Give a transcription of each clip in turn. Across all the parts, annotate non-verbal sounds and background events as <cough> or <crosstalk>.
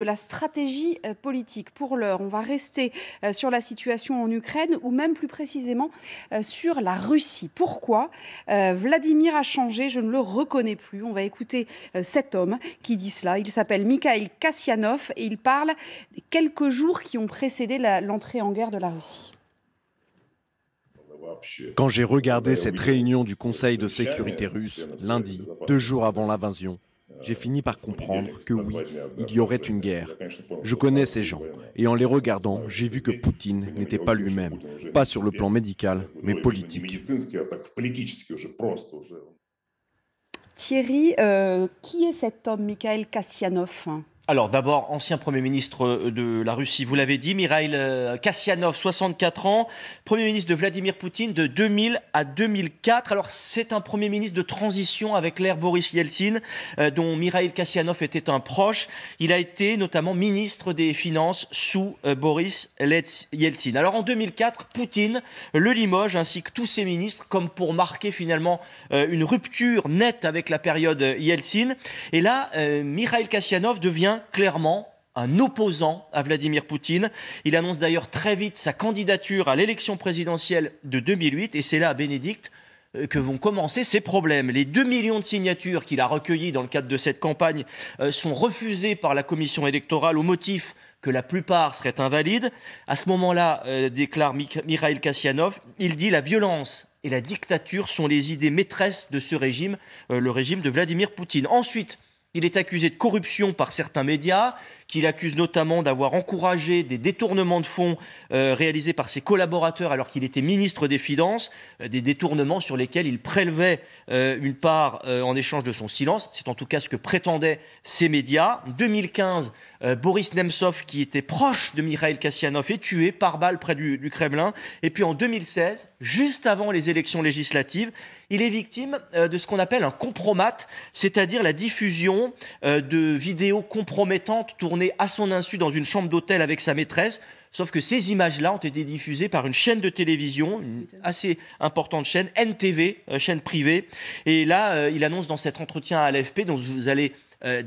de la stratégie euh, politique. Pour l'heure, on va rester euh, sur la situation en Ukraine ou même plus précisément euh, sur la Russie. Pourquoi Vladimir a changé, je ne le reconnais plus. On va écouter cet homme qui dit cela. Il s'appelle Mikhail Kassianov et il parle des quelques jours qui ont précédé l'entrée en guerre de la Russie. Quand j'ai regardé cette réunion du Conseil de sécurité russe lundi, deux jours avant l'invasion, j'ai fini par comprendre euh, que oui, il y aurait une guerre. Je connais ces gens, et en les regardant, euh, j'ai vu que Poutine n'était pas lui-même, pas sur le plan médical, mais politique. Thierry, euh, qui est cet homme, Mikhail Kassianov alors d'abord, ancien Premier ministre euh, de la Russie, vous l'avez dit, Mikhail euh, Kassianov, 64 ans, Premier ministre de Vladimir Poutine de 2000 à 2004. Alors c'est un Premier ministre de transition avec l'ère Boris Yeltsin, euh, dont Mikhail Kassianov était un proche. Il a été notamment ministre des Finances sous Boris Yeltsin. Alors en 2004, Poutine le limoge ainsi que tous ses ministres, comme pour marquer finalement une rupture nette avec la période Yeltsin. Et là, Mikhail Kassianov devient clairement un opposant à Vladimir Poutine. Il annonce d'ailleurs très vite sa candidature à l'élection présidentielle de 2008 et c'est là, Bénédicte, euh, que vont commencer ses problèmes. Les 2 millions de signatures qu'il a recueillies dans le cadre de cette campagne euh, sont refusées par la commission électorale au motif que la plupart seraient invalides. À ce moment-là, euh, déclare Mikhail Kassianov, il dit la violence et la dictature sont les idées maîtresses de ce régime, le régime de Vladimir Poutine. Ensuite, il est accusé de corruption par certains médias, qu'il accuse notamment d'avoir encouragé des détournements de fonds euh, réalisés par ses collaborateurs alors qu'il était ministre des Finances, euh, des détournements sur lesquels il prélevait euh, une part en échange de son silence. C'est en tout cas ce que prétendaient ces médias. En 2015, Boris Nemtsov, qui était proche de Mikhail Kassianov, est tué par balle près du, du, Kremlin. Et puis en 2016, juste avant les élections législatives, il est victime de ce qu'on appelle un compromat, c'est-à-dire la diffusion euh, de vidéos compromettantes tournées à son insu dans une chambre d'hôtel avec sa maîtresse. Sauf que ces images-là ont été diffusées par une chaîne de télévision, une assez importante chaîne, NTV, euh, chaîne privée. Et là, euh, il annonce dans cet entretien à l'AFP, dont vous allez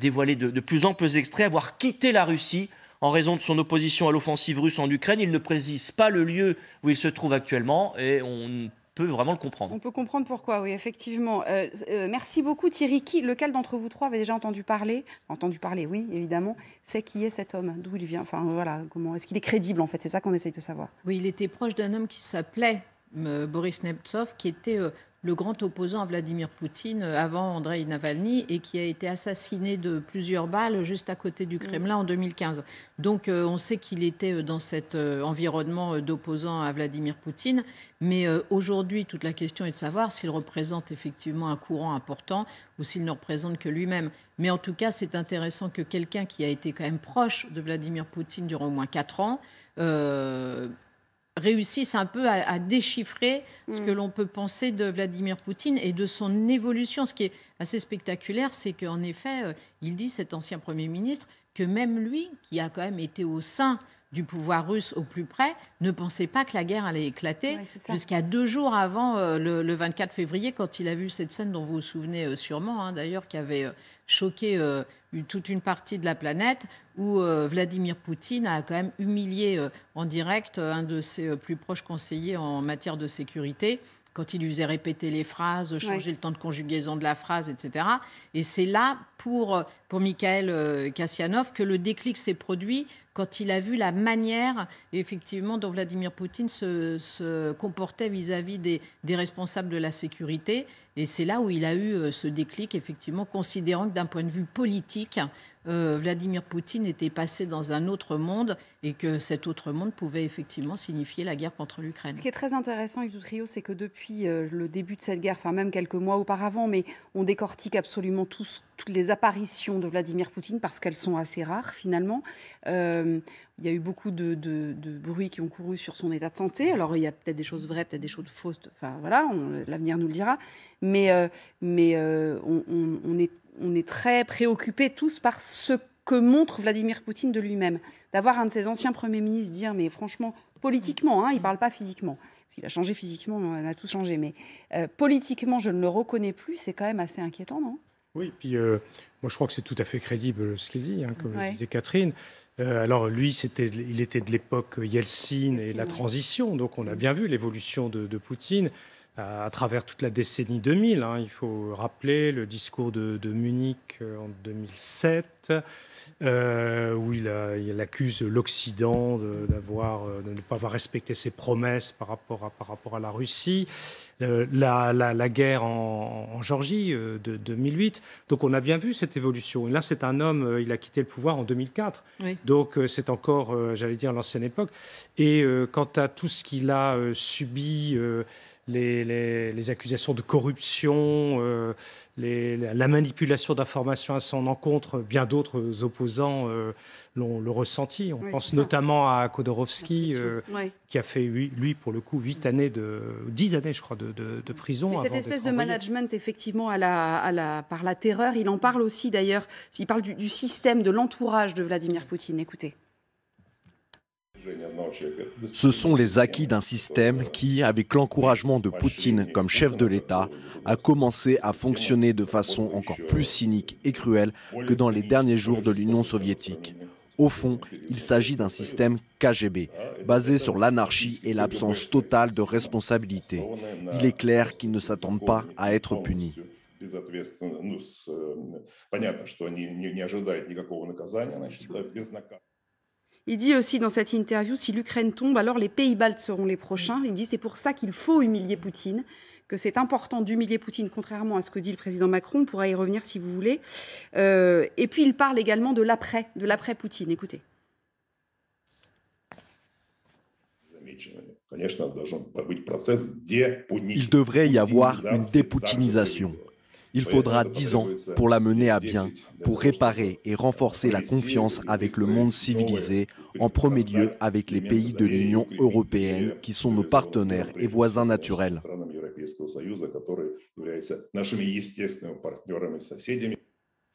dévoiler de, de plus amples extraits, avoir quitté la Russie en raison de son opposition à l'offensive russe en Ukraine. Il ne précise pas le lieu où il se trouve actuellement et on peut vraiment le comprendre. On peut comprendre pourquoi, oui, effectivement. Euh, euh, merci beaucoup Thierry. lequel d'entre vous trois avait déjà entendu parler Entendu parler, oui, évidemment. C'est qui est cet homme D'où il vient Enfin, voilà, comment est-ce qu'il est crédible, en fait C'est ça qu'on essaye de savoir. Oui, il était proche d'un homme qui s'appelait euh, Boris Nemtsov, qui était le grand opposant à Vladimir Poutine avant Andrei Navalny et qui a été assassiné de plusieurs balles juste à côté du Kremlin en 2015. Donc euh, on sait qu'il était euh, dans cet euh, environnement d'opposant à Vladimir Poutine, mais aujourd'hui toute la question est de savoir s'il représente effectivement un courant important ou s'il ne représente que lui-même. Mais en tout cas, c'est intéressant que quelqu'un qui a été quand même proche de Vladimir Poutine durant au moins quatre ans, réussissent un peu à, déchiffrer ce mm. que l'on peut penser de Vladimir Poutine et de son évolution. Ce qui est assez spectaculaire, c'est qu'en effet, euh, il dit, cet ancien Premier ministre, que même lui, qui a quand même été au sein du pouvoir russe au plus près, ne pensait pas que la guerre allait éclater jusqu'à deux jours avant euh, le, 24 février, quand il a vu cette scène dont vous vous souvenez euh, sûrement, hein, d'ailleurs, qui avait euh, choqué toute une partie de la planète, où Vladimir Poutine a quand même humilié en direct un de ses plus proches conseillers en matière de sécurité quand il lui faisait répéter les phrases, changer le temps de conjugaison de la phrase, etc. Et c'est là, pour, pour Mikhail Kassianov, que le déclic s'est produit quand il a vu la manière, effectivement, dont Vladimir Poutine se, comportait vis-à-vis des, des, responsables de la sécurité. Et c'est là où il a eu euh, ce déclic, effectivement, considérant que d'un point de vue politique, euh, Vladimir Poutine était passé dans un autre monde et que cet autre monde pouvait effectivement signifier la guerre contre l'Ukraine. Ce qui est très intéressant, Yves Trio, c'est que depuis euh, le début de cette guerre, enfin même quelques mois auparavant, mais on décortique absolument tous, toutes les apparitions de Vladimir Poutine parce qu'elles sont assez rares finalement. Euh, il y a eu beaucoup de, bruits qui ont couru sur son état de santé. Alors, il y a peut-être des choses vraies, peut-être des choses fausses. Enfin, voilà, l'avenir nous le dira. Mais, euh, mais euh, on, est, on est très préoccupés tous par ce que montre Vladimir Poutine de lui-même. D'avoir un de ses anciens premiers ministres dire, mais franchement, politiquement, hein, il ne parle pas physiquement. S'il a changé physiquement, on a tout changé. Mais politiquement, je ne le reconnais plus. C'est quand même assez inquiétant, non Oui, puis moi, je crois que c'est tout à fait crédible ce qu'il dit, hein, comme le disait Catherine. Euh, alors lui, il était de l'époque Yeltsin et la transition, donc on a bien vu l'évolution de Poutine à travers toute la décennie 2000. Hein. il faut rappeler le discours de, Munich euh, en 2007, euh, où il, accuse l'Occident de, euh, de, ne pas avoir respecté ses promesses par rapport à, par rapport à la Russie, la, guerre en, en Géorgie de, 2008. Donc on a bien vu cette évolution. là, c'est un homme, il a quitté le pouvoir en 2004. Donc c'est encore, j'allais dire, l'ancienne époque. Et quant à tout ce qu'il a subi les, accusations de corruption, euh, la manipulation d'informations à son encontre, bien d'autres opposants euh, l'ont le ressenti. On pense notamment à Khodorovsky, euh, qui a fait, lui, pour le coup, 8 années de, 10 années, je crois, de, prison. cette espèce de management, effectivement, par la terreur, il en parle aussi d'ailleurs, il parle du système, de l'entourage de Vladimir Poutine. Écoutez. Ce sont les acquis d'un système qui, avec l'encouragement de Poutine comme chef de l'État, a commencé à fonctionner de façon encore plus cynique et cruelle que dans les derniers jours de l'Union soviétique. Au fond, il s'agit d'un système KGB, basé sur l'anarchie et l'absence totale de responsabilité. Il est clair qu'ils ne s'attendent pas à être punis. Il dit aussi dans cette interview, si l'Ukraine tombe, alors les Pays-Baltes seront les prochains. Il dit, c'est pour ça qu'il faut humilier Poutine, que c'est important d'humilier Poutine, contrairement à ce que dit le président Macron. On pourra y revenir si vous voulez. Euh, et puis, il parle également de l'après, de l'après-Poutine. Écoutez. Il devrait y avoir une dépoutinisation. Il faudra dix ans pour la mener à bien, pour réparer et renforcer la confiance avec le monde civilisé, en premier lieu avec les pays de l'Union européenne qui sont nos partenaires et voisins naturels.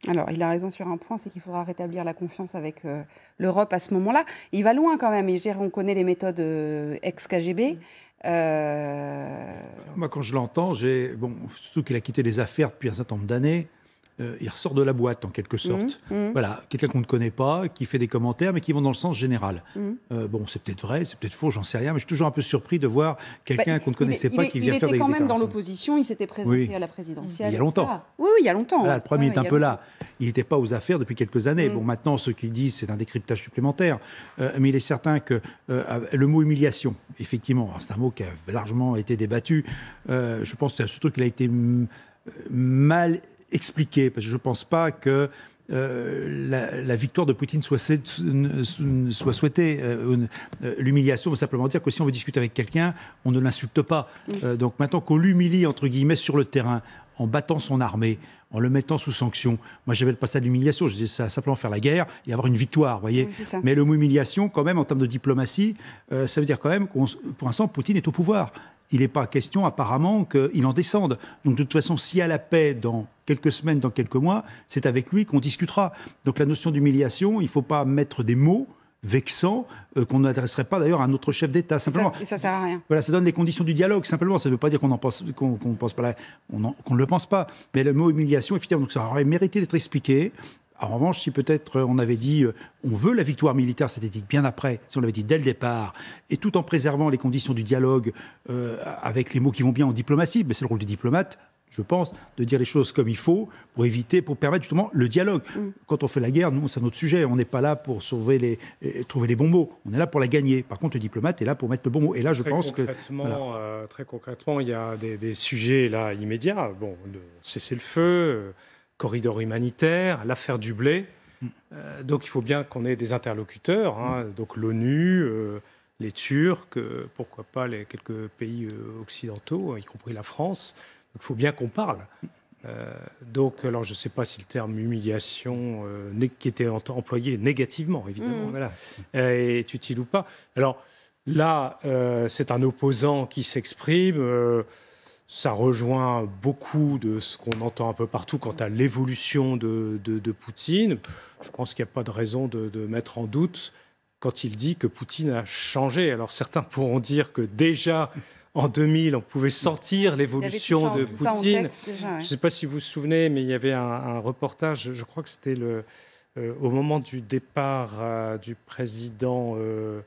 Alors, il a raison sur un point, c'est qu'il faudra rétablir la confiance avec euh, l'Europe à ce moment-là. Il va loin quand même, et je dirais, on connaît les méthodes euh, ex-KGB. Mm. Euh, moi, quand je l'entends, j'ai bon, surtout qu'il a quitté les affaires depuis un certain nombre d'années. Euh, il ressort de la boîte en quelque sorte. Mmh, mmh. Voilà, quelqu'un qu'on ne connaît pas, qui fait des commentaires, mais qui vont dans le sens général. Mmh. Euh, bon, c'est peut-être vrai, c'est peut-être faux, j'en sais rien, mais je suis toujours un peu surpris de voir quelqu'un bah, qu'on ne connaissait pas qui vient faire des Il était quand même dans l'opposition, il s'était présenté à la présidentielle. Il y a longtemps. Oui, oui, il y a longtemps. Voilà, le premier est un peu là. Il n'était pas aux affaires depuis quelques années. Mm. Bon, maintenant, ce qu'il dit, c'est un décryptage supplémentaire, euh, mais il est certain que le mot humiliation, effectivement, c'est un mot qui a largement été débattu. je pense que ce truc, il a été mm, mal expliquer, parce que je ne pense pas que euh, la, victoire de Poutine soit, souhaitée. Euh, euh, l'humiliation veut simplement dire que si on veut discuter avec quelqu'un, on ne l'insulte pas. donc maintenant qu'on l'humilie, entre guillemets, sur le terrain, en battant son armée, en le mettant sous sanction. Moi, j'avais pas ça de l'humiliation. Je dis ça simplement faire la guerre et avoir une victoire, voyez. Mais le humiliation, quand même, en termes de diplomatie, ça veut dire quand même qu'on, pour l'instant, Poutine est au pouvoir il n'est pas question apparemment qu'il en descende. Donc de toute façon, s'il y a la paix dans quelques semaines, dans quelques mois, c'est avec lui qu'on discutera. Donc la notion d'humiliation, il ne faut pas mettre des mots vexants euh, qu'on n'adresserait pas d'ailleurs à un autre chef d'État. Simplement, ça, sert à rien. Voilà, ça donne les conditions du dialogue. Simplement, ça ne veut pas dire qu'on ne le pense pas. Mais le mot humiliation, effectivement, donc ça aurait mérité d'être expliqué. En revanche, si peut-être euh, on avait dit euh, on veut la victoire militaire synthétique bien après, si on l'avait dit dès le départ, et tout en préservant les conditions du dialogue euh, avec les mots qui vont bien en diplomatie, mais c'est le rôle du diplomate, je pense, de dire les choses comme il faut pour éviter, pour permettre justement le dialogue. Mm. Quand on fait la guerre, nous, c'est notre sujet. On n'est pas là pour sauver les, trouver les bons mots. On est là pour la gagner. Par contre, le diplomate est là pour mettre le bon mot. Et là, je pense que. très concrètement, il y a des, sujets là immédiats. Bon, le le feu corridor humanitaire, l'affaire du blé. Mm. Euh, donc il faut bien qu'on ait des interlocuteurs, hein. mm. donc l'ONU, euh, les Turcs, euh, pourquoi pas les quelques pays occidentaux, hein, y compris la France. il faut bien qu'on parle. Mm. donc, alors je ne sais pas si le terme humiliation, qui était employé négativement, évidemment, est utile ou pas. Alors là, c'est un opposant qui s'exprime ça rejoint beaucoup de ce qu'on entend un peu partout quant à l'évolution de, de, Poutine. Je pense qu'il n'y a pas de raison de, de, mettre en doute quand il dit que Poutine a changé. Alors certains pourront dire que déjà en 2000, on pouvait sentir l'évolution de Poutine. Je ne sais pas si vous vous souvenez, mais il y avait un, reportage, je crois que c'était le, euh, au moment du départ euh, du président... Euh,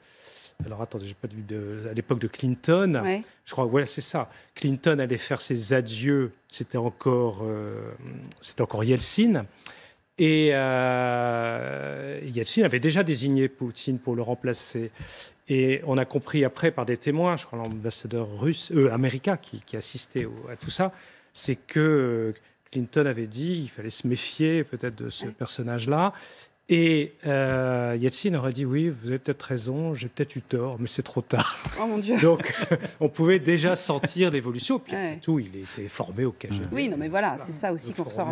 alors attendez, j'ai pas de, de à l'époque de Clinton. Je crois, voilà, c'est ça. Clinton allait faire ses adieux. C'était encore, euh, c'était encore Yeltsin. Et euh, Yeltsin avait déjà désigné Poutine pour le remplacer. Et on a compris après par des témoins, je crois l'ambassadeur russe, euh, américain qui, qui assistait à tout ça, c'est que Clinton avait dit qu'il fallait se méfier peut-être de ce personnage-là. Et euh, Yeltsin aurait dit oui, vous avez peut-être raison, j'ai peut-être eu tort, mais c'est trop tard. Oh mon Dieu. Donc <laughs> on pouvait déjà sentir l'évolution. Puis ouais. tout, il était formé au KGB. Oui, non, mais voilà, c'est ça aussi qu'on ressort.